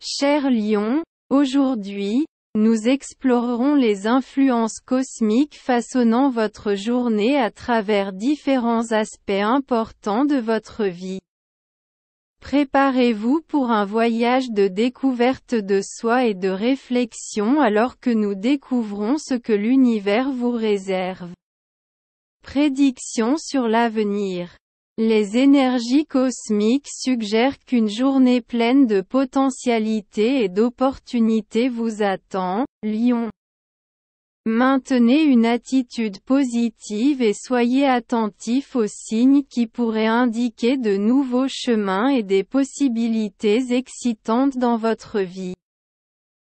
Cher Lion, aujourd'hui, nous explorerons les influences cosmiques façonnant votre journée à travers différents aspects importants de votre vie. Préparez-vous pour un voyage de découverte de soi et de réflexion alors que nous découvrons ce que l'univers vous réserve. Prédiction sur l'avenir les énergies cosmiques suggèrent qu'une journée pleine de potentialités et d'opportunités vous attend, Lyon. Maintenez une attitude positive et soyez attentif aux signes qui pourraient indiquer de nouveaux chemins et des possibilités excitantes dans votre vie.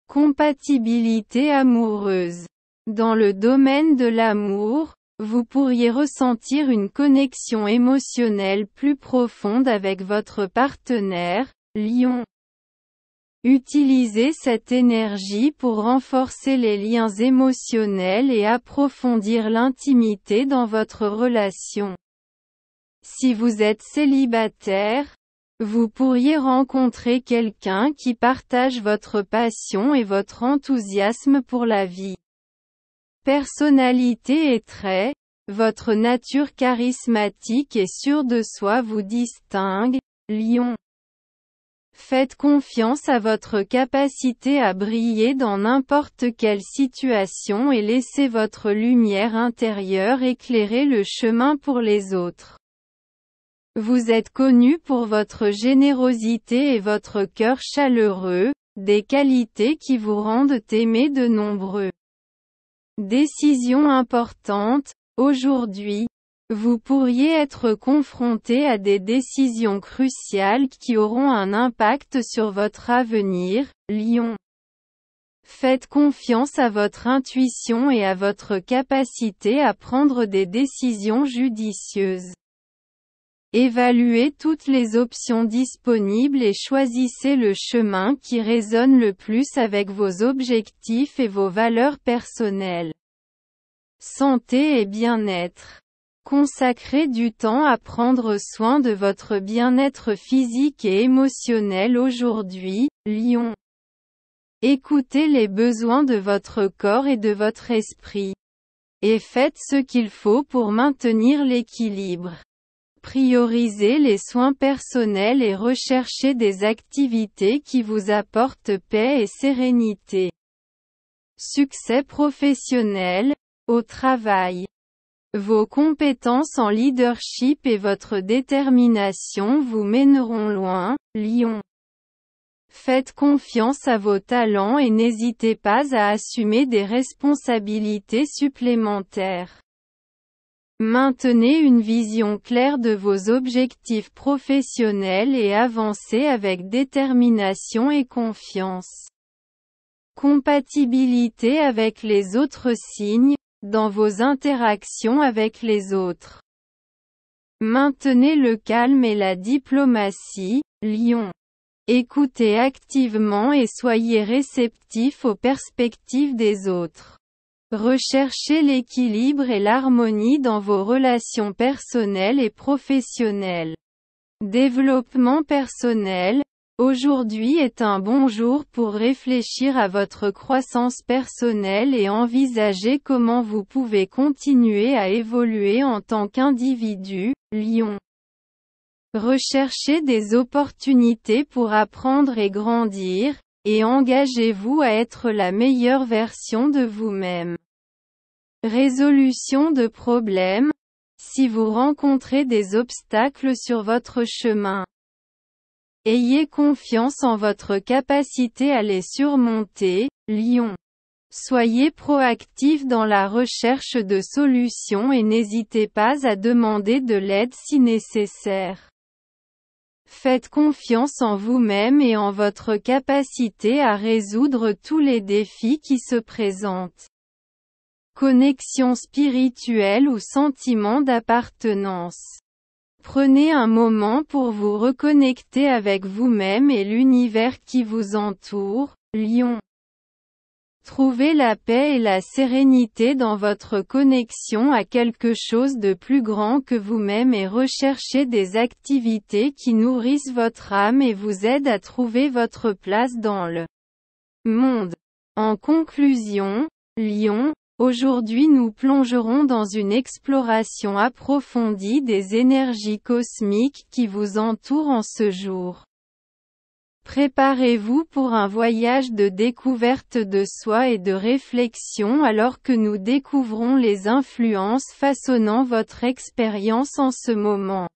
Compatibilité amoureuse. Dans le domaine de l'amour, vous pourriez ressentir une connexion émotionnelle plus profonde avec votre partenaire, Lyon. Utilisez cette énergie pour renforcer les liens émotionnels et approfondir l'intimité dans votre relation. Si vous êtes célibataire, vous pourriez rencontrer quelqu'un qui partage votre passion et votre enthousiasme pour la vie. Personnalité et traits, votre nature charismatique et sûre de soi vous distingue, lion. Faites confiance à votre capacité à briller dans n'importe quelle situation et laissez votre lumière intérieure éclairer le chemin pour les autres. Vous êtes connu pour votre générosité et votre cœur chaleureux, des qualités qui vous rendent aimé de nombreux. Décision importante, aujourd'hui, vous pourriez être confronté à des décisions cruciales qui auront un impact sur votre avenir, Lyon. Faites confiance à votre intuition et à votre capacité à prendre des décisions judicieuses. Évaluez toutes les options disponibles et choisissez le chemin qui résonne le plus avec vos objectifs et vos valeurs personnelles. Santé et bien-être. Consacrez du temps à prendre soin de votre bien-être physique et émotionnel aujourd'hui, Lyon. Écoutez les besoins de votre corps et de votre esprit. Et faites ce qu'il faut pour maintenir l'équilibre. Priorisez les soins personnels et recherchez des activités qui vous apportent paix et sérénité. Succès professionnel, au travail. Vos compétences en leadership et votre détermination vous mèneront loin, Lyon. Faites confiance à vos talents et n'hésitez pas à assumer des responsabilités supplémentaires. Maintenez une vision claire de vos objectifs professionnels et avancez avec détermination et confiance. Compatibilité avec les autres signes, dans vos interactions avec les autres. Maintenez le calme et la diplomatie, Lion. Écoutez activement et soyez réceptif aux perspectives des autres. Recherchez l'équilibre et l'harmonie dans vos relations personnelles et professionnelles. Développement personnel. Aujourd'hui est un bon jour pour réfléchir à votre croissance personnelle et envisager comment vous pouvez continuer à évoluer en tant qu'individu, Lyon. Recherchez des opportunités pour apprendre et grandir, et engagez-vous à être la meilleure version de vous-même. Résolution de problèmes. Si vous rencontrez des obstacles sur votre chemin, ayez confiance en votre capacité à les surmonter. Lyon. Soyez proactif dans la recherche de solutions et n'hésitez pas à demander de l'aide si nécessaire. Faites confiance en vous-même et en votre capacité à résoudre tous les défis qui se présentent connexion spirituelle ou sentiment d'appartenance. Prenez un moment pour vous reconnecter avec vous-même et l'univers qui vous entoure, Lion. Trouvez la paix et la sérénité dans votre connexion à quelque chose de plus grand que vous-même et recherchez des activités qui nourrissent votre âme et vous aident à trouver votre place dans le monde. En conclusion, Lion, Aujourd'hui nous plongerons dans une exploration approfondie des énergies cosmiques qui vous entourent en ce jour. Préparez-vous pour un voyage de découverte de soi et de réflexion alors que nous découvrons les influences façonnant votre expérience en ce moment.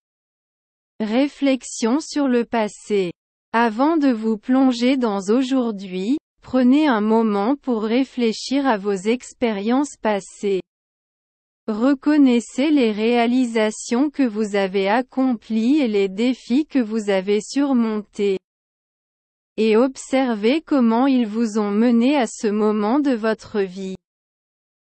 Réflexion sur le passé. Avant de vous plonger dans aujourd'hui, Prenez un moment pour réfléchir à vos expériences passées. Reconnaissez les réalisations que vous avez accomplies et les défis que vous avez surmontés. Et observez comment ils vous ont mené à ce moment de votre vie.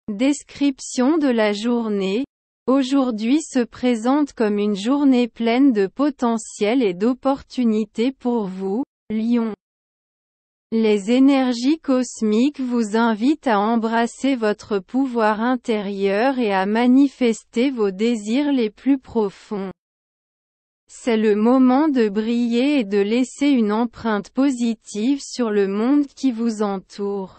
Description de la journée. Aujourd'hui se présente comme une journée pleine de potentiel et d'opportunités pour vous, Lyon. Les énergies cosmiques vous invitent à embrasser votre pouvoir intérieur et à manifester vos désirs les plus profonds. C'est le moment de briller et de laisser une empreinte positive sur le monde qui vous entoure.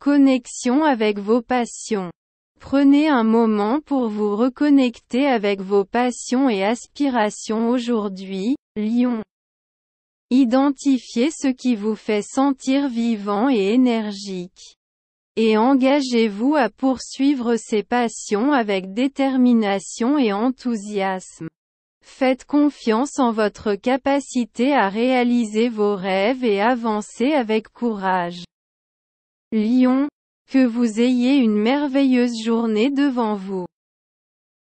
Connexion avec vos passions. Prenez un moment pour vous reconnecter avec vos passions et aspirations aujourd'hui, Lyon. Identifiez ce qui vous fait sentir vivant et énergique. Et engagez-vous à poursuivre ces passions avec détermination et enthousiasme. Faites confiance en votre capacité à réaliser vos rêves et avancez avec courage. Lyon, que vous ayez une merveilleuse journée devant vous.